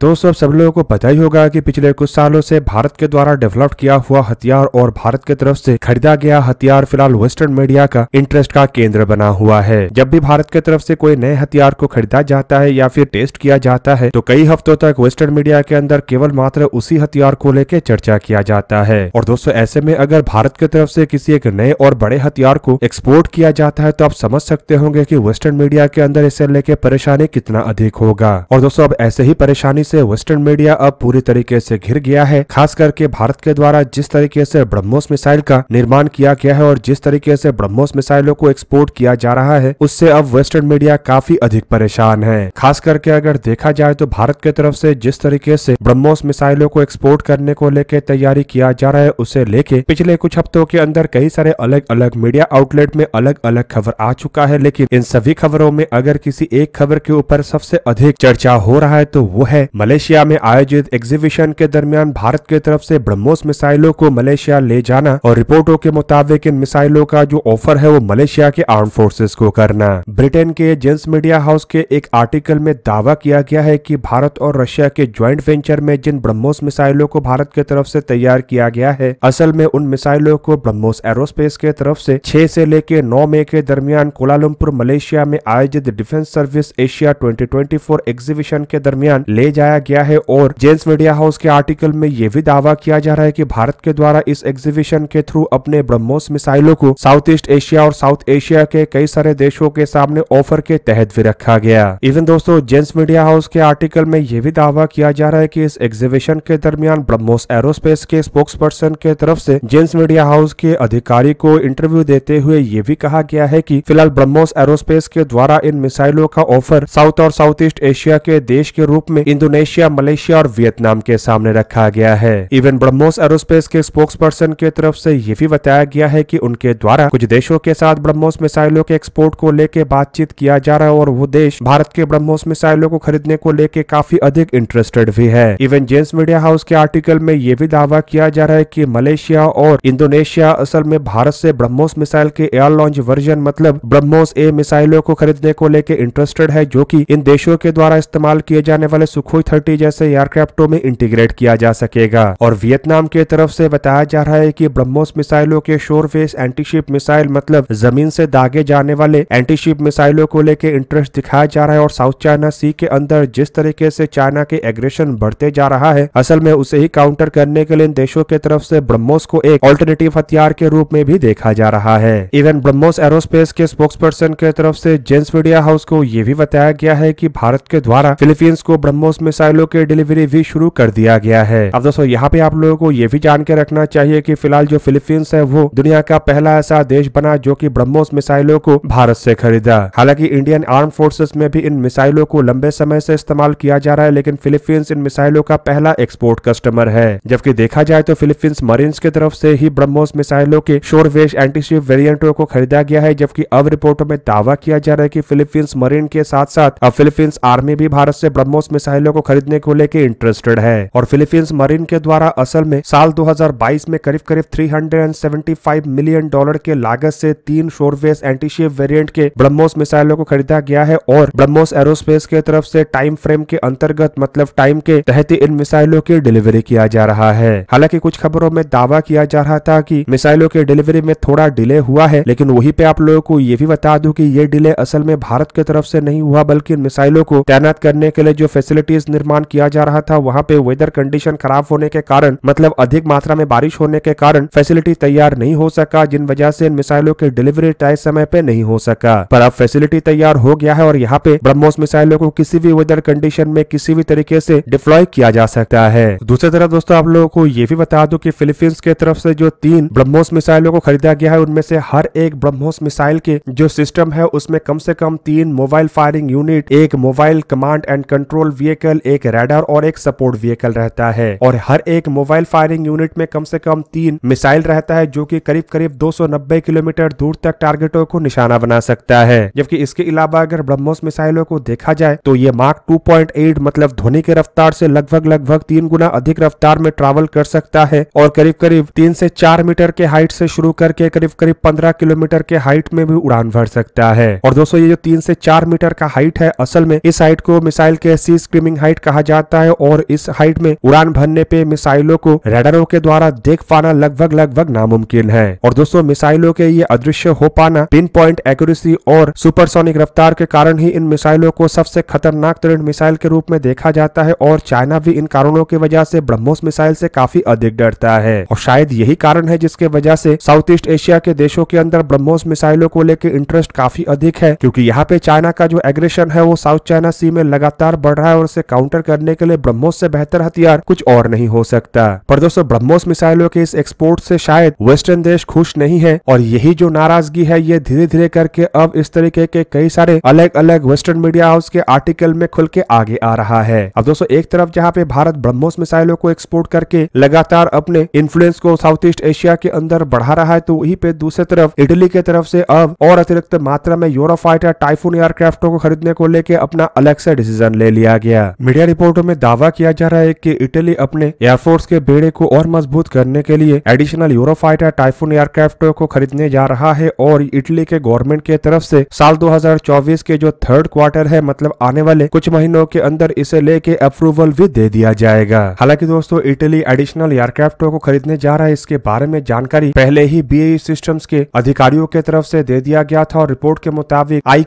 दोस्तों सब लोगों को पता ही होगा कि पिछले कुछ सालों से भारत के द्वारा डेवलप किया हुआ हथियार और भारत के तरफ से खरीदा गया हथियार फिलहाल वेस्टर्न मीडिया का इंटरेस्ट का केंद्र बना हुआ है जब भी भारत के तरफ से कोई नए हथियार को खरीदा जाता है या फिर टेस्ट किया जाता है तो कई हफ्तों तक वेस्टर्न मीडिया के अंदर केवल मात्र उसी हथियार को लेकर चर्चा किया जाता है और दोस्तों ऐसे में अगर भारत की तरफ से किसी एक नए और बड़े हथियार को एक्सपोर्ट किया जाता है तो आप समझ सकते होंगे की वेस्टर्न मीडिया के अंदर इसे लेके परेशानी कितना अधिक होगा और दोस्तों अब ऐसे ही परेशानी से वेस्टर्न मीडिया अब पूरी तरीके से घिर गया है खास करके भारत के द्वारा जिस तरीके से ब्रह्मोस मिसाइल का निर्माण किया गया है और जिस तरीके से ब्रह्मोस मिसाइलों को एक्सपोर्ट किया जा रहा है उससे अब वेस्टर्न मीडिया काफी अधिक परेशान है खास करके अगर देखा जाए तो भारत के तरफ से जिस तरीके से ब्रह्मोस मिसाइलों को एक्सपोर्ट करने को लेकर तैयारी किया जा रहा है उसे लेके पिछले कुछ हफ्तों के अंदर कई सारे अलग अलग मीडिया आउटलेट में अलग अलग खबर आ चुका है लेकिन इन सभी खबरों में अगर किसी एक खबर के ऊपर सबसे अधिक चर्चा हो रहा है तो वो है मलेशिया में आयोजित एग्जीबिशन के दरमियान भारत की तरफ से ब्रह्मोस मिसाइलों को मलेशिया ले जाना और रिपोर्टों के मुताबिक इन मिसाइलों का जो ऑफर है वो मलेशिया के आर्म फोर्सेस को करना ब्रिटेन के जेंस मीडिया हाउस के एक आर्टिकल में दावा किया गया है कि भारत और रशिया के ज्वाइंट वेंचर में जिन ब्रह्मोस मिसाइलों को भारत की तरफ से तैयार किया गया है असल में उन मिसाइलों को ब्रह्मोस एरोस्पेस के तरफ से छह से लेकर नौ मई के दरमियान कोलालमपुर मलेशिया में आयोजित डिफेंस सर्विस एशिया 2024 एग्जीबिशन के दरमियान ले जाए लगाया गया है और जेंस मीडिया हाउस के आर्टिकल में यह भी दावा किया जा रहा है की भारत के द्वारा इस एग्जीबिशन के थ्रू अपने ब्रह्मोस मिसाइलों को साउथ ईस्ट एशिया और साउथ एशिया के कई सारे देशों के सामने ऑफर के तहत भी रखा गया इवन दोस्तों जेम्स मीडिया हाउस के आर्टिकल में यह भी दावा किया जा रहा है की इस एग्जीबिशन के दरमियान ब्रह्मोस एरोस्पेस के स्पोक्स पर्सन के तरफ से जेम्स मीडिया हाउस के अधिकारी को इंटरव्यू देते हुए ये भी कहा गया है कि फिलहाल ब्रह्मोस एरोस्पेस के द्वारा इन मिसाइलों का ऑफर साउथ और साउथ ईस्ट एशिया के देश के रूप में इंडोनेशिया इंडोनेशिया मलेशिया और वियतनाम के सामने रखा गया है even BrahMos aerospace spokesperson पर्सन की तरफ से ये भी बताया गया है कि उनके द्वारा कुछ देशों के साथ ब्रह्मोस मिसाइलों के एक्सपोर्ट को लेकर बातचीत किया जा रहा है और वो देश भारत के ब्रह्मोस मिसाइलों को खरीदने को लेकर काफी अधिक इंटरेस्टेड भी है इवन जेम्स मीडिया हाउस के आर्टिकल में ये भी दावा किया जा रहा है की मलेशिया और इंडोनेशिया असल में भारत से ब्रह्मोस मिसाइल के एयर लॉन्च वर्जन मतलब ब्रह्मोस ए मिसाइलों को खरीदने को लेकर इंटरेस्टेड है जो की इन देशों के द्वारा इस्तेमाल किए जाने वाले सुखोई थर्टी जैसे एयरक्राफ्टों में इंटीग्रेट किया जा सकेगा और वियतनाम के तरफ से बताया जा रहा है की ब्रह्मोस मिसाइलों के शोर फेस एंटीशिप मिसाइल मतलब जमीन से दागे जाने वाले एंटीशिप मिसाइलों को लेकर इंटरेस्ट दिखाया जा रहा है और साउथ चाइना सी के अंदर जिस तरीके से चाइना के एग्रेशन बढ़ते जा रहा है असल में उसे ही काउंटर करने के लिए इन देशों के तरफ से ब्रह्मोस को एक ऑल्टरनेटिव हथियार के रूप में भी देखा जा रहा है even BrahMos aerospace spokesperson पर्सन के तरफ से जेंस मीडिया हाउस को ये भी बताया गया है की भारत के द्वारा फिलीपींस को ब्रह्मोस में मिसाइलों की डिलीवरी भी शुरू कर दिया गया है अब दोस्तों यहाँ पे आप लोगों को ये भी जान के रखना चाहिए की फिलहाल जो फिलीपींस है वो दुनिया का पहला ऐसा देश बना जो की ब्रह्मोस मिसाइलों को भारत से खरीदा हालांकि इंडियन आर्म फोर्सेस में भी इन मिसाइलों को लंबे समय से इस्तेमाल किया जा रहा है लेकिन फिलीपींस इन मिसाइलों का पहला एक्सपोर्ट कस्टमर है जबकि देखा जाए तो फिलीपींस मरीन्स की तरफ से ही ब्रह्मोस मिसाइलों के शोरवेश एंटीशिप वेरियंटो को खरीदा गया है जबकि अब रिपोर्टों में दावा किया जा रहा है की फिलीपींस मरीन के साथ साथ अब फिलीपींस आर्मी भी भारत से ब्रह्मोस मिसाइलों को खरीदने को लेकर इंटरेस्टेड है और फिलीपींस मरीन के द्वारा असल में साल 2022 में करीब करीब 375 मिलियन डॉलर के लागत से तीन शोरवेस एंटीशिप वेरिएंट के ब्रह्मोस मिसाइलों को खरीदा गया है और ब्रह्मोस एरोस्पेस के तरफ से टाइम फ्रेम के अंतर्गत मतलब टाइम के तहत इन मिसाइलों की डिलीवरी किया जा रहा है हालांकि कुछ खबरों में दावा किया जा रहा था की मिसाइलों के डिलीवरी में थोड़ा डिले हुआ है लेकिन वही पे आप लोगों को ये भी बता दू की ये डिले असल में भारत की तरफ से नहीं हुआ बल्कि इन मिसाइलों को तैनात करने के लिए जो फैसिलिटीज जिस निर्माण किया जा रहा था वहाँ पे वेदर कंडीशन खराब होने के कारण मतलब अधिक मात्रा में बारिश होने के कारण फैसिलिटी तैयार नहीं हो सका जिन वजह से इन मिसाइलों की डिलीवरी तय समय पे नहीं हो सका पर अब फैसिलिटी तैयार हो गया है और यहाँ पे ब्रह्मोस मिसाइलों को किसी भी वेदर कंडीशन में किसी भी तरीके से डिप्लॉय किया जा सकता है दूसरी तरफ दोस्तों आप लोगों को ये भी बता दो की फिलीपींस के तरफ से जो तीन ब्रह्मोस मिसाइलों को खरीदा गया है उनमें से हर एक ब्रह्मोस मिसाइल के जो सिस्टम है उसमें कम से कम तीन मोबाइल फायरिंग यूनिट एक mobile command and control vehicle vehicle एक रेडर और एक सपोर्ट व्हीकल रहता है और हर एक मोबाइल फायरिंग यूनिट में कम से कम तीन मिसाइल रहता है जो कि करीब करीब 290 किलोमीटर दूर तक टारगेटों को निशाना बना सकता है जबकि इसके अलावा अगर ब्रह्मोस मिसाइलों को देखा जाए तो ये मार्क 2.8 मतलब ध्वनि की रफ्तार से लगभग लगभग तीन गुना अधिक रफ्तार में ट्रैवल कर सकता है और करीब करीब तीन से चार मीटर के हाइट से शुरू करके करीब करीब पंद्रह किलोमीटर के हाइट में भी उड़ान भर सकता है और दोस्तों ये जो तीन से चार मीटर का हाइट है असल में इस हाइट को मिसाइल के सी स्क्रीमिंग हाइट कहा जाता है और इस हाइट में उड़ान भरने पे मिसाइलों को रेडरों के द्वारा देख पाना लगभग लगभग नामुमकिन है और दोस्तों मिसाइलों के ये अदृश्य हो पाना पिन पॉइंट एक्यूरेसी और सुपरसोनिक रफ्तार के कारण ही इन मिसाइलों को सबसे खतरनाक तरीन मिसाइल के रूप में देखा जाता है और चाइना भी इन कारणों की वजह से ब्रह्मोस मिसाइल से काफी अधिक डरता है और शायद यही कारण है जिसके वजह से साउथ ईस्ट एशिया के देशों के अंदर ब्रह्मोस मिसाइलों को लेकर इंटरेस्ट काफी अधिक है क्योंकि यहाँ पे चाइना का जो एग्रेशन है वो साउथ चाइना सी में लगातार बढ़ रहा है और उसे काउंटर करने के लिए ब्रह्मोस से बेहतर हथियार कुछ और नहीं हो सकता पर दोस्तों ब्रह्मोस मिसाइलों के इस एक्सपोर्ट से शायद वेस्टर्न देश खुश नहीं है और यही जो नाराजगी है ये धीरे धीरे करके अब इस तरीके के कई सारे अलग अलग वेस्टर्न मीडिया हाउस के आर्टिकल में खुल के आगे आ रहा है अब दोस्तों एक तरफ जहाँ पे भारत ब्रह्मोस मिसाइलों को एक्सपोर्ट करके लगातार अपने इन्फ्लुएंस को साउथ ईस्ट एशिया के अंदर बढ़ा रहा है तो वही पे दूसरी तरफ इटली के तरफ से अब और अतिरिक्त मात्रा में यूरोफाइटर टाइफून एयरक्राफ्टों को खरीदने को लेकर अपना अलग से डिसीजन ले लिया गया मीडिया रिपोर्टों में दावा किया जा रहा है कि इटली अपने एयरफोर्स के बेड़े को और मजबूत करने के लिए एडिशनल यूरोफाइटर टाइफून एयरक्राफ्ट को खरीदने जा रहा है और इटली के गवर्नमेंट के तरफ से साल 2024 के जो थर्ड क्वार्टर है मतलब आने वाले कुछ महीनों के अंदर इसे लेके अप्रूवल भी दे दिया जाएगा हालांकि दोस्तों इटली एडिशनल एयरक्राफ्ट को खरीदने जा रहा है इसके बारे में जानकारी पहले ही बी सिस्टम्स e के अधिकारियों के तरफ से दे दिया गया था और रिपोर्ट के मुताबिक आई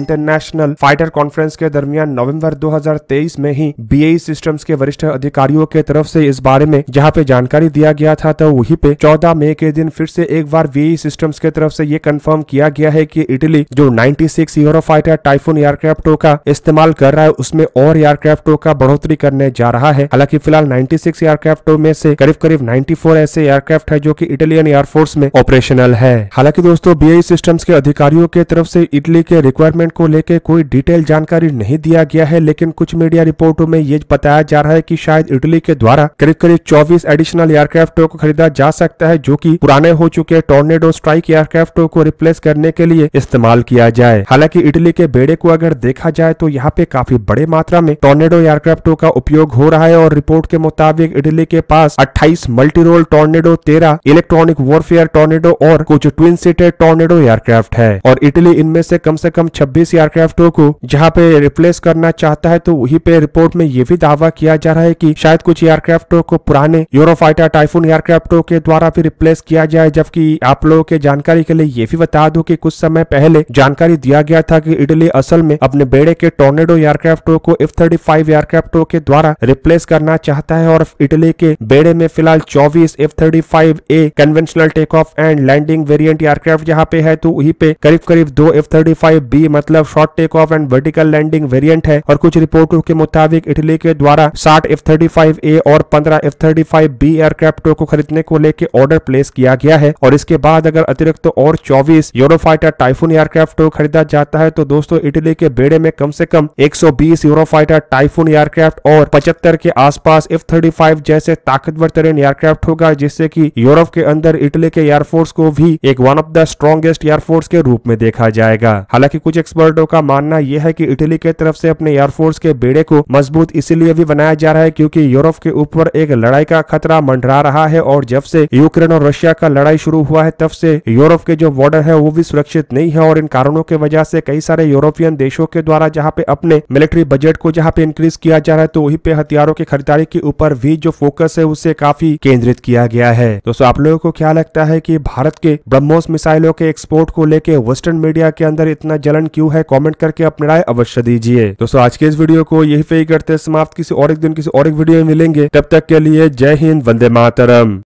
इंटरनेशनल फाइटर कॉन्फ्रेंस के दरमियान नवम्बर दो 2023 में ही बी सिस्टम्स के वरिष्ठ अधिकारियों के तरफ से इस बारे में जहाँ पे जानकारी दिया गया था तो वहीं पे 14 मई के दिन फिर से एक बार वी सिस्टम्स के तरफ से ये कंफर्म किया गया है कि इटली जो 96 यूरो फाइटर टाइफून एयरक्राफ्टों का इस्तेमाल कर रहा है उसमें और एयरक्राफ्टों का बढ़ोतरी करने जा रहा है हालांकि फिलहाल सिक्स एयरक्राफ्टों में से करीब करीब नाइन्टी ऐसे एयरक्राफ्ट है जो की इटालियन एयरफोर्स में ऑपरेशनल है हालांकि दोस्तों बी सिस्टम्स के अधिकारियों के तरफ से इटली के रिक्वायरमेंट को लेकर कोई डिटेल जानकारी नहीं दिया गया है लेकिन कुछ मीडिया रिपोर्टों में ये बताया जा रहा है कि शायद इटली के द्वारा करीब करीब 24 एडिशनल एयरक्राफ्टों को खरीदा जा सकता है जो कि पुराने हो चुके टोर्नेडो स्ट्राइक एयरक्राफ्टों को रिप्लेस करने के लिए इस्तेमाल किया जाए हालांकि इटली के बेड़े को अगर देखा जाए तो यहाँ पे काफी बड़े मात्रा में टोर्नेडो एयरक्राफ्टों का उपयोग हो रहा है और रिपोर्ट के मुताबिक इटली के पास अट्ठाईस मल्टी रोल तेरह इलेक्ट्रॉनिक वॉरफेयर टोर्नेडो और कुछ ट्विन सीटेड टोर्नेडो एयरक्राफ्ट है और इटली इनमें से कम से कम 26 एयरक्राफ्टों को जहाँ पे रिप्लेस करना चाहता है तो वहीं पे रिपोर्ट में यह भी दावा किया जा रहा है कि शायद कुछ एयरक्राफ्टों को पुराने यूरोफाइटर टाइफून एयरक्राफ्टों के द्वारा भी रिप्लेस किया जाए जबकि आप लोगों के जानकारी के लिए ये भी बता दू की कुछ समय पहले जानकारी दिया गया था की इटली असल में अपने बेड़े के टोर्नेडो एयरक्राफ्टों को एफ थर्टी फाइव एयरक्राफ्टों के द्वारा रिप्लेस करना चाहता है और इटली के बेड़े में फिलहाल चौबीस F thirty five A conventional take off and landing variant aircraft यहाँ पे है तो वहीं पे करीब करीब दो एफ थर्टी फाइव बी मतलब short take off and vertical landing variant है और कुछ रिपोर्ट आंकड़ों के मुताबिक इटली के द्वारा साठ एफ थर्टी फाइव ए और पंद्रह एफ थर्टी फाइव बी एयरक्राफ्टों को खरीदने को लेकर ऑर्डर प्लेस किया गया है और इसके बाद अगर अतिरिक्त तो और चौबीस यूरोफाइटर टाइफून एयरक्राफ्ट खरीदा जाता है तो दोस्तों इटली के बेड़े में कम से कम 120 यूरोफाइटर टाइफून एयरक्राफ्ट और 75 के आसपास एफ फाइव जैसे ताकतवर तरीन एयरक्राफ्ट होगा जिससे की यूरोप के अंदर इटली के एयरफोर्स को भी एक one of the strongest air force के रूप में देखा जाएगा हालांकि कुछ एक्सपर्टों का मानना यह है की इटली के तरफ से अपने एयरफोर्स के बेड़े को मजबूत इसीलिए भी बनाया जा रहा है क्योंकि यूरोप के ऊपर एक लड़ाई का खतरा मंडरा रहा है और जब से यूक्रेन और रशिया का लड़ाई शुरू हुआ है तब से यूरोप के जो बॉर्डर है वो भी सुरक्षित नहीं है और इन कारणों की वजह से कई सारे यूरोपियन देशों के द्वारा जहाँ पे अपने मिलिट्री बजट को जहाँ पे इंक्रीज किया जा रहा है तो वही पे हथियारों की खरीदारी के ऊपर भी जो फोकस है उसे काफी केंद्रित किया गया है दोस्तों आप लोगों को क्या लगता है की भारत के ब्रह्मोस मिसाइलों के एक्सपोर्ट को लेकर वेस्टर्न मीडिया के अंदर इतना जलन क्यूँ है कॉमेंट करके अपने राय अवश्य दीजिए दोस्तों आज के इस वीडियो को यही पे करते हैं समाप्त किसी और एक दिन किसी और एक वीडियो में मिलेंगे तब तक के लिए जय हिंद वंदे मातरम